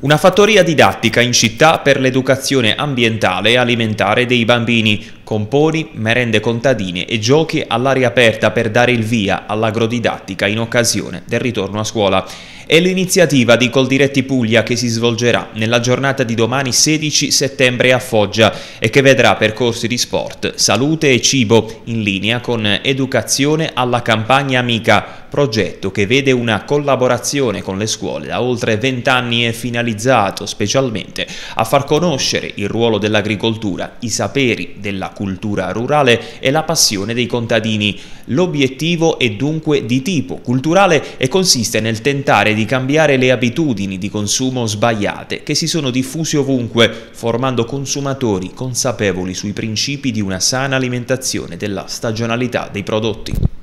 Una fattoria didattica in città per l'educazione ambientale e alimentare dei bambini, componi, merende contadine e giochi all'aria aperta per dare il via all'agrodidattica in occasione del ritorno a scuola. È l'iniziativa di Coldiretti Puglia che si svolgerà nella giornata di domani 16 settembre a Foggia e che vedrà percorsi di sport, salute e cibo in linea con Educazione alla campagna amica, progetto che vede una collaborazione con le scuole da oltre 20 anni e finalizzato specialmente a far conoscere il ruolo dell'agricoltura, i saperi della cultura rurale e la passione dei contadini. L'obiettivo è dunque di tipo culturale e consiste nel tentare di cambiare le abitudini di consumo sbagliate che si sono diffuse ovunque, formando consumatori consapevoli sui principi di una sana alimentazione della stagionalità dei prodotti.